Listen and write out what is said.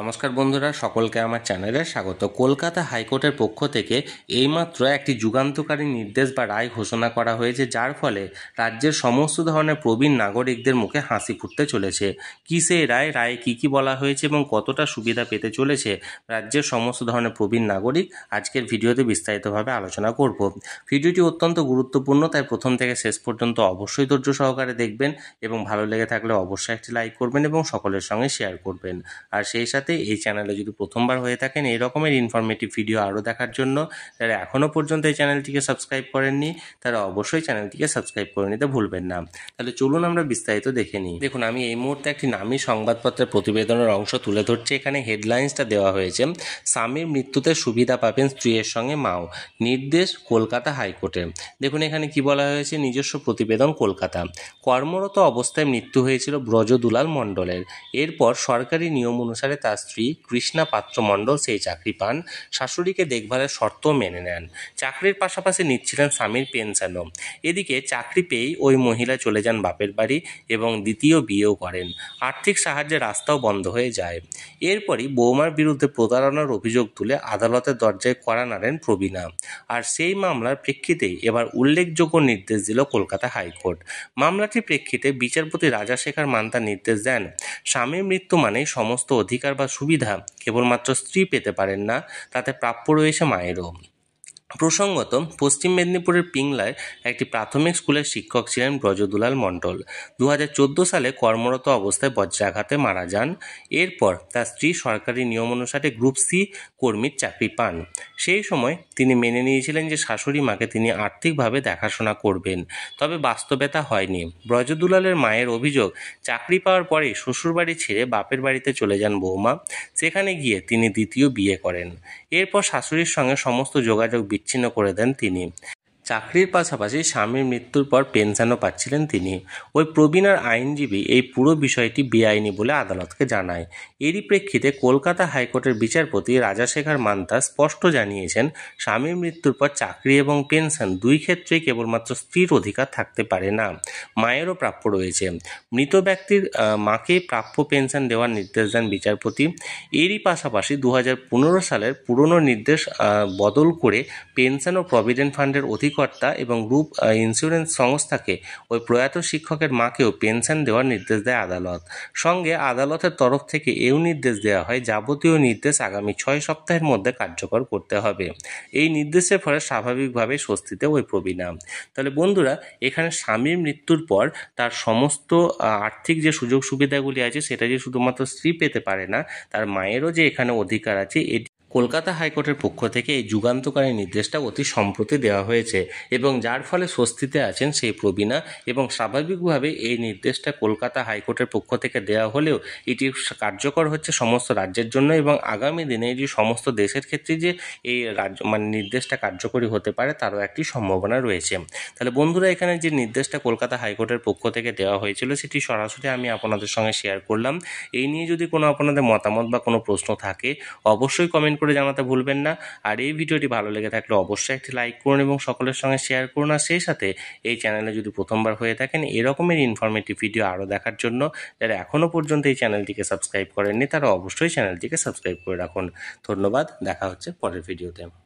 নমস্কার বন্ধুরা সকলকে আমার চ্যানেলে স্বাগত কলকাতা হাইকোর্টের পক্ষ থেকে এইমাত্র একটি যুগান্তকারী নির্দেশ বা রায় ঘোষণা করা হয়েছে যার ফলে রাজ্যের সমস্ত ধরনের প্রবীণ নাগরিকদের মুখে হাসি ফুটতে চলেছে কী সেই রায় রায়ে কী কী বলা হয়েছে এবং কতটা সুবিধা পেতে চলেছে রাজ্যের সমস্ত ধরনের প্রবীণ নাগরিক আজকের ভিডিওতে বিস্তারিতভাবে আলোচনা করব ভিডিওটি অত্যন্ত গুরুত্বপূর্ণ তাই প্রথম থেকে শেষ পর্যন্ত অবশ্যই ধৈর্য সহকারে দেখবেন এবং ভালো লেগে থাকলে অবশ্যই একটি লাইক করবেন এবং সকলের সঙ্গে শেয়ার করবেন আর সেই সাথে সাথে এই চ্যানেলে যদি প্রথমবার হয়ে থাকেন এই রকমের ইনফরমেটিভ ভিডিও আরও দেখার জন্য যারা এখনও পর্যন্ত এই চ্যানেলটিকে সাবস্ক্রাইব করেননি তারা অবশ্যই চ্যানেলটিকে সাবস্ক্রাইব করে নিতে ভুলবেন না তাহলে চলুন আমরা বিস্তারিত দেখে নিই দেখুন আমি এই মুহূর্তে একটি নামী সংবাদপত্রের প্রতিবেদনের অংশ তুলে ধরছি এখানে হেডলাইন্সটা দেওয়া হয়েছে স্বামীর মৃত্যুতে সুবিধা পাবেন স্ত্রীর সঙ্গে মাও নির্দেশ কলকাতা হাইকোর্টে দেখুন এখানে কি বলা হয়েছে নিজস্ব প্রতিবেদন কলকাতা কর্মরত অবস্থায় মৃত্যু হয়েছিল ব্রজদুলাল মণ্ডলের এরপর সরকারি নিয়ম অনুসারে তার স্ত্রী কৃষ্ণা পাত্র মণ্ডল সেই চাকরি পান শাশুড়িকে দেখভালের শর্ত মেনে নেন চাকরির পাশাপাশি নিচ্ছিলেন স্বামীর পেনশনও এদিকে চাকরি পেয়েই ওই মহিলা চলে যান বাপের বাড়ি এবং দ্বিতীয় বিয়েও করেন আর্থিক সাহায্যের রাস্তাও বন্ধ হয়ে যায় এরপরই বৌমার বিরুদ্ধে প্রতারণার অভিযোগ তুলে আদালতের দরজায় করা নাড়েন প্রবীণা আর সেই মামলার প্রেক্ষিতেই এবার উল্লেখযোগ্য নির্দেশ দিল কলকাতা হাইকোর্ট মামলাটির প্রেক্ষিতে বিচারপতি রাজা শেখর মান্তা নির্দেশ দেন স্বামীর মৃত্যু মানেই সমস্ত অধিকার বা সুবিধা কেবলমাত্র স্ত্রী পেতে পারেন না তাতে প্রাপ্য রয়েছে মায়েরও প্রসঙ্গত পশ্চিম মেদিনীপুরের পিংলায় একটি প্রাথমিক স্কুলের শিক্ষক ছিলেন ব্রজদুলাল মণ্ডল দু সালে কর্মরত অবস্থায় বজ্রাঘাতে মারা যান এরপর তার স্ত্রী সরকারি নিয়ম অনুসারে গ্রুপ সি কর্মীর চাকরি পান সেই সময় তিনি মেনে নিয়েছিলেন যে শাশুড়ি মাকে তিনি আর্থিকভাবে দেখাশোনা করবেন তবে বাস্তবে তা হয়নি ব্রজদুলালের মায়ের অভিযোগ চাকরি পাওয়ার পরে শ্বশুরবাড়ি ছেড়ে বাপের বাড়িতে চলে যান বৌমা সেখানে গিয়ে তিনি দ্বিতীয় বিয়ে করেন এরপর শাশুড়ির সঙ্গে সমস্ত যোগাযোগ বিচ্ছিন্ন করে দেন তিনি চাকরির পাশাপাশি স্বামীর মৃত্যুর পর পেনশনও পাচ্ছিলেন তিনি ওই প্রবীণার আইনজীবী এই পুরো বিষয়টি বেআইনি বলে আদালতকে জানায় এরই প্রেক্ষিতে কলকাতা হাইকোর্টের বিচারপতি রাজাশেখর মান্তা স্পষ্ট জানিয়েছেন স্বামীর মৃত্যুর পর চাকরি এবং পেনশন দুই ক্ষেত্রেই কেবলমাত্র স্ত্রীর অধিকার থাকতে পারে না মায়েরও প্রাপ্য রয়েছে মৃত ব্যক্তির মাকে প্রাপ্য পেনশন দেওয়ার নির্দেশ দেন বিচারপতি এরই পাশাপাশি দু সালের পুরনো নির্দেশ বদল করে পেনশন ও প্রভিডেন্ট ফান্ডের অধিক কর্মকর্তা এবং রূপ ইন্স্যুরেন্স সংস্থাকে ওই প্রয়াত শিক্ষকের মাকেও পেনশন দেওয়ার নির্দেশ দেয় আদালত সঙ্গে আদালতের তরফ থেকে এও নির্দেশ দেওয়া হয় যাবতীয় নির্দেশ আগামী ছয় সপ্তাহের মধ্যে কার্যকর করতে হবে এই নির্দেশের ফলে স্বাভাবিকভাবে স্বস্তিতে ওই প্রবীণা তাহলে বন্ধুরা এখানে স্বামীর মৃত্যুর পর তার সমস্ত আর্থিক যে সুযোগ সুবিধাগুলি আছে সেটা যে শুধুমাত্র স্ত্রী পেতে পারে না তার মায়েরও যে এখানে অধিকার আছে এটি কলকাতা হাইকোর্টের পক্ষ থেকে এই যুগান্তকারী নির্দেশটা অতি সম্প্রতি দেওয়া হয়েছে এবং যার ফলে স্বস্তিতে আছেন সেই প্রবীণা এবং স্বাভাবিকভাবে এই নির্দেশটা কলকাতা হাইকোর্টের পক্ষ থেকে দেওয়া হলেও এটি কার্যকর হচ্ছে সমস্ত রাজ্যের জন্য এবং আগামী দিনে যে সমস্ত দেশের ক্ষেত্রে যে এই রাজ্য মানে নির্দেশটা কার্যকরী হতে পারে তারও একটি সম্ভাবনা রয়েছে তাহলে বন্ধুরা এখানে যে নির্দেশটা কলকাতা হাইকোর্টের পক্ষ থেকে দেওয়া হয়েছিল সেটি সরাসরি আমি আপনাদের সঙ্গে শেয়ার করলাম এই নিয়ে যদি কোনো আপনাদের মতামত বা কোনো প্রশ্ন থাকে অবশ্যই কমেন্ট করে জানাতে ভুলবেন না আর এই ভিডিওটি ভালো লেগে থাকলে অবশ্যই একটি লাইক করুন এবং সকলের সঙ্গে শেয়ার করুন আর সেই সাথে এই চ্যানেলে যদি প্রথমবার হয়ে থাকেন এরকমের ইনফরমেটিভ ভিডিও আরও দেখার জন্য যারা এখনও পর্যন্ত এই চ্যানেলটিকে সাবস্ক্রাইব করেননি তারা অবশ্যই চ্যানেলটিকে সাবস্ক্রাইব করে রাখুন ধন্যবাদ দেখা হচ্ছে পরের ভিডিওতে